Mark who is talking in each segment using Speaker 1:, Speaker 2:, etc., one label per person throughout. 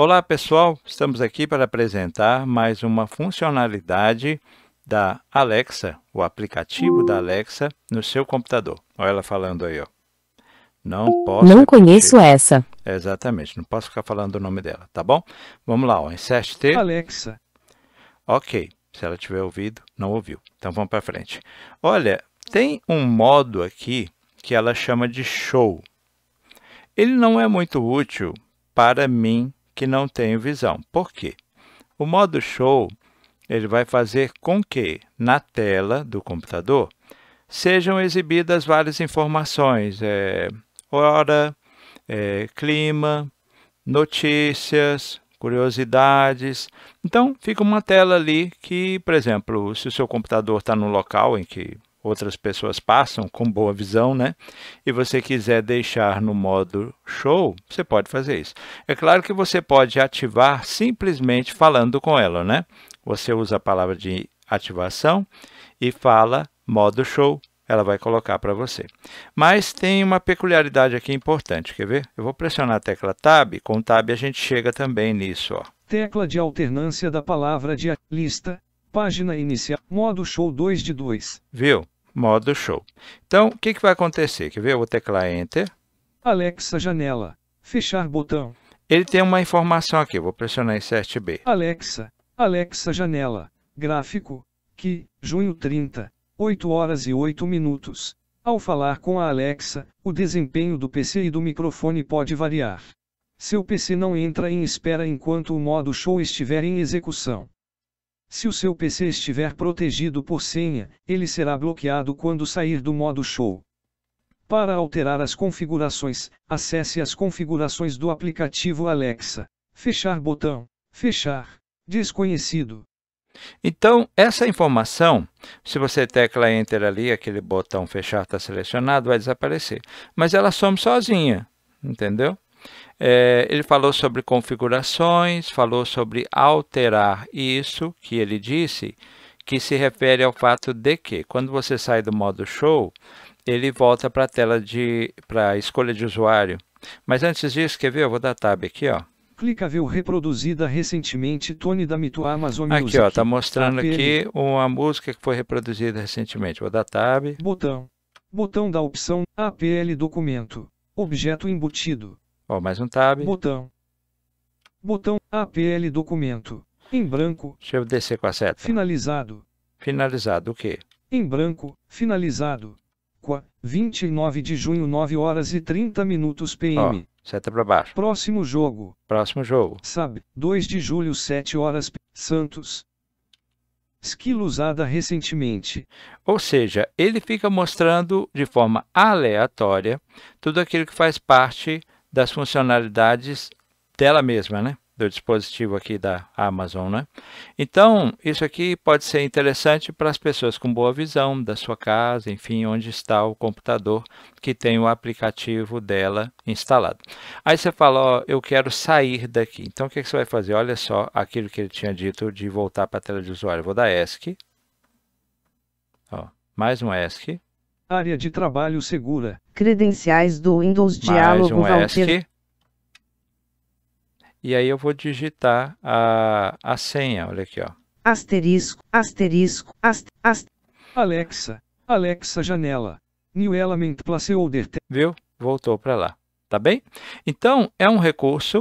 Speaker 1: Olá pessoal, estamos aqui para apresentar mais uma funcionalidade da Alexa, o aplicativo da Alexa no seu computador. Olha ela falando aí, ó. Não posso. Não repetir. conheço essa. Exatamente, não posso ficar falando o nome dela, tá bom? Vamos lá, ó, insert T. Alexa. Ok, se ela tiver ouvido, não ouviu. Então vamos para frente. Olha, tem um modo aqui que ela chama de show. Ele não é muito útil para mim que não tenho visão. Por quê? O modo show ele vai fazer com que, na tela do computador, sejam exibidas várias informações, é, hora, é, clima, notícias, curiosidades. Então, fica uma tela ali que, por exemplo, se o seu computador está num local em que outras pessoas passam com boa visão, né? E você quiser deixar no modo show, você pode fazer isso. É claro que você pode ativar simplesmente falando com ela, né? Você usa a palavra de ativação e fala modo show, ela vai colocar para você. Mas tem uma peculiaridade aqui importante, quer ver? Eu vou pressionar a tecla Tab, com Tab a gente chega também nisso, ó.
Speaker 2: Tecla de alternância da palavra de lista Página inicial, modo show 2 de 2.
Speaker 1: Viu? Modo show. Então, o que, que vai acontecer?
Speaker 2: Quer ver? Eu vou teclar Enter. Alexa janela, fechar botão. Ele tem uma
Speaker 1: informação aqui, vou pressionar Insert B.
Speaker 2: Alexa, Alexa janela, gráfico, que, junho 30, 8 horas e 8 minutos. Ao falar com a Alexa, o desempenho do PC e do microfone pode variar. Seu PC não entra em espera enquanto o modo show estiver em execução. Se o seu PC estiver protegido por senha, ele será bloqueado quando sair do modo show. Para alterar as configurações, acesse as configurações do aplicativo Alexa. Fechar botão. Fechar. Desconhecido.
Speaker 1: Então, essa informação, se você tecla Enter ali, aquele botão fechar está selecionado, vai desaparecer. Mas ela some sozinha, entendeu? É, ele falou sobre configurações, falou sobre alterar isso que ele disse, que se refere ao fato de que quando você sai do modo show, ele volta para a tela de para escolha de usuário. Mas antes disso, quer ver? Eu vou dar tab aqui, ó.
Speaker 2: ver reproduzida recentemente, Tony da Mituá Amazon Aqui, Music. ó, tá mostrando aqui
Speaker 1: uma música que foi reproduzida recentemente. Vou dar tab. Botão.
Speaker 2: Botão da opção APL documento. Objeto embutido. Ó, mais um tab. Botão. Botão APL documento. Em branco. Deixa eu descer com a seta. Finalizado.
Speaker 1: Finalizado o quê?
Speaker 2: Em branco, finalizado. Qua, 29 de junho, 9 horas e 30 minutos PM.
Speaker 1: Ó, seta para baixo. Próximo jogo. Próximo
Speaker 2: jogo. Sabe, 2 de julho, 7 horas, Santos. Skill
Speaker 1: usada recentemente. Ou seja, ele fica mostrando de forma aleatória tudo aquilo que faz parte das funcionalidades dela mesma, né? do dispositivo aqui da Amazon, né? Então, isso aqui pode ser interessante para as pessoas com boa visão da sua casa, enfim, onde está o computador que tem o aplicativo dela instalado. Aí você fala, ó, eu quero sair daqui. Então, o que, você vai fazer? Olha só aquilo que ele tinha dito de voltar para a tela de usuário. Eu vou dar ESC. Ó, mais um ESC.
Speaker 2: Área de trabalho segura. Credenciais do Windows Diálogo um Valqueiro.
Speaker 1: E aí eu vou digitar a, a senha, olha aqui, ó.
Speaker 2: Asterisco, asterisco, Alexa, Alexa janela. New Element Placeholder.
Speaker 1: Viu? Voltou para lá, tá bem? Então, é um recurso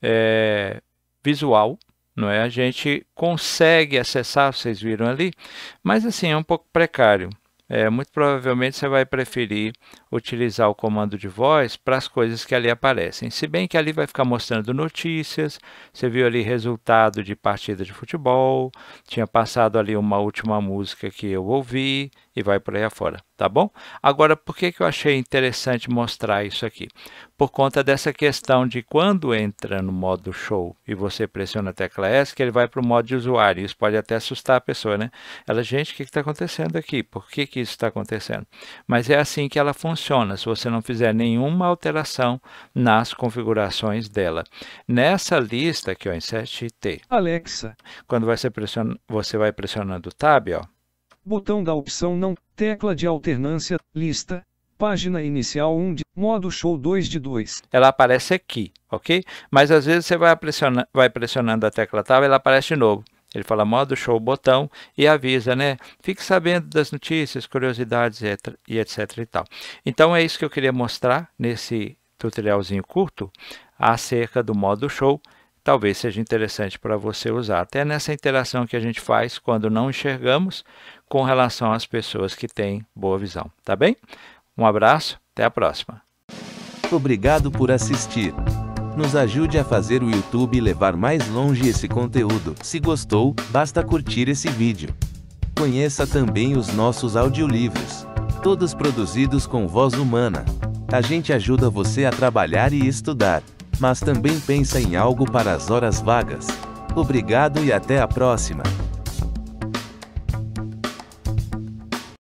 Speaker 1: é, visual, não é? A gente consegue acessar, vocês viram ali, mas assim, é um pouco precário é, muito provavelmente você vai preferir utilizar o comando de voz para as coisas que ali aparecem. Se bem que ali vai ficar mostrando notícias, você viu ali resultado de partida de futebol, tinha passado ali uma última música que eu ouvi e vai por aí afora, tá bom? Agora, por que, que eu achei interessante mostrar isso aqui? Por conta dessa questão de quando entra no modo show e você pressiona a tecla S, que ele vai para o modo de usuário. Isso pode até assustar a pessoa, né? Ela, gente, o que está acontecendo aqui? Por que, que isso está acontecendo? Mas é assim que ela funciona funciona se você não fizer nenhuma alteração nas configurações dela. Nessa lista aqui, ó, insert T. Alexa. Quando você, pression você vai pressionando o Tab, ó.
Speaker 2: Botão da opção não, tecla de alternância, lista, página
Speaker 1: inicial 1 de modo show 2 de 2. Ela aparece aqui, ok? Mas às vezes você vai, pressiona vai pressionando a tecla tab, ela aparece de novo. Ele fala, modo show botão e avisa, né? Fique sabendo das notícias, curiosidades e etc e tal. Então é isso que eu queria mostrar nesse tutorialzinho curto acerca do modo show. Talvez seja interessante para você usar, até nessa interação que a gente faz quando não enxergamos com relação às pessoas que têm boa visão, tá bem? Um abraço, até a próxima. Obrigado por assistir. Nos ajude a fazer o YouTube levar mais longe esse conteúdo. Se gostou, basta curtir esse vídeo. Conheça também os nossos audiolivros, todos produzidos com voz humana. A gente ajuda você a trabalhar e estudar, mas também pensa em algo para as horas vagas. Obrigado e até a próxima!